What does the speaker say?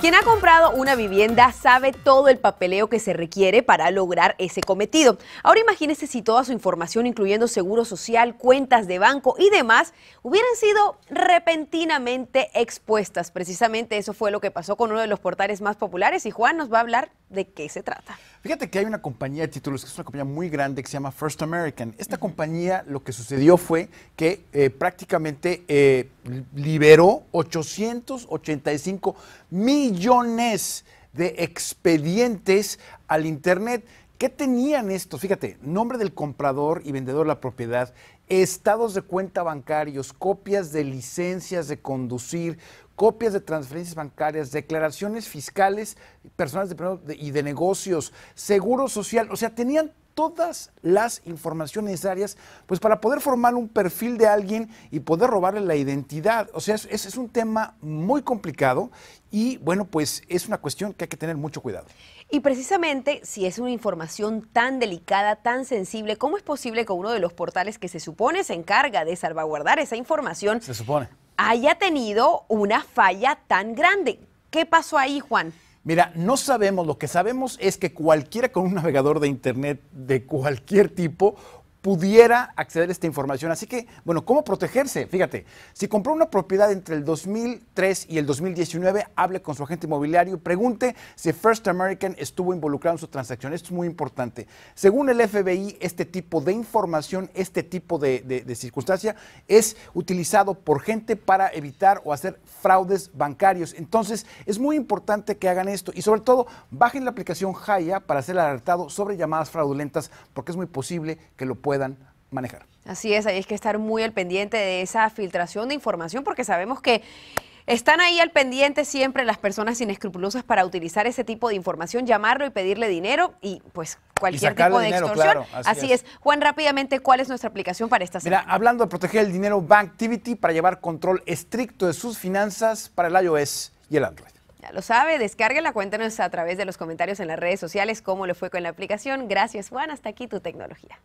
Quien ha comprado una vivienda sabe todo el papeleo que se requiere para lograr ese cometido. Ahora imagínese si toda su información, incluyendo seguro social, cuentas de banco y demás, hubieran sido repentinamente expuestas. Precisamente eso fue lo que pasó con uno de los portales más populares y Juan nos va a hablar de qué se trata. Fíjate que hay una compañía de títulos que es una compañía muy grande que se llama First American. Esta compañía lo que sucedió fue que eh, prácticamente... Eh, liberó 885 millones de expedientes al Internet. ¿Qué tenían estos? Fíjate, nombre del comprador y vendedor de la propiedad, estados de cuenta bancarios, copias de licencias de conducir, copias de transferencias bancarias, declaraciones fiscales, personas de, y de negocios, seguro social, o sea, tenían todas las informaciones necesarias pues para poder formar un perfil de alguien y poder robarle la identidad. O sea, es, es un tema muy complicado y bueno, pues es una cuestión que hay que tener mucho cuidado. Y precisamente si es una información tan delicada, tan sensible, ¿cómo es posible que uno de los portales que se supone se encarga de salvaguardar esa información se supone. haya tenido una falla tan grande? ¿Qué pasó ahí, Juan? Mira, no sabemos, lo que sabemos es que cualquiera con un navegador de Internet de cualquier tipo pudiera acceder a esta información. Así que, bueno, ¿cómo protegerse? Fíjate, si compró una propiedad entre el 2003 y el 2019, hable con su agente inmobiliario y pregunte si First American estuvo involucrado en su transacción. Esto es muy importante. Según el FBI, este tipo de información, este tipo de, circunstancia es utilizado por gente para evitar o hacer fraudes bancarios. Entonces, es muy importante que hagan esto y sobre todo, bajen la aplicación Jaya para ser alertado sobre llamadas fraudulentas porque es muy posible que lo puedan manejar. Así es, hay que estar muy al pendiente de esa filtración de información porque sabemos que están ahí al pendiente siempre las personas inescrupulosas para utilizar ese tipo de información, llamarlo y pedirle dinero y pues cualquier tipo de extorsión. así, es. Juan, rápidamente, ¿cuál es nuestra aplicación para esta semana? Mira, hablando de proteger el dinero, Banktivity para llevar control estricto de sus finanzas para el iOS y el Android. Ya lo sabe, la cuéntanos a través de los comentarios en las redes sociales cómo le fue con la aplicación. Gracias, Juan. Hasta aquí tu tecnología.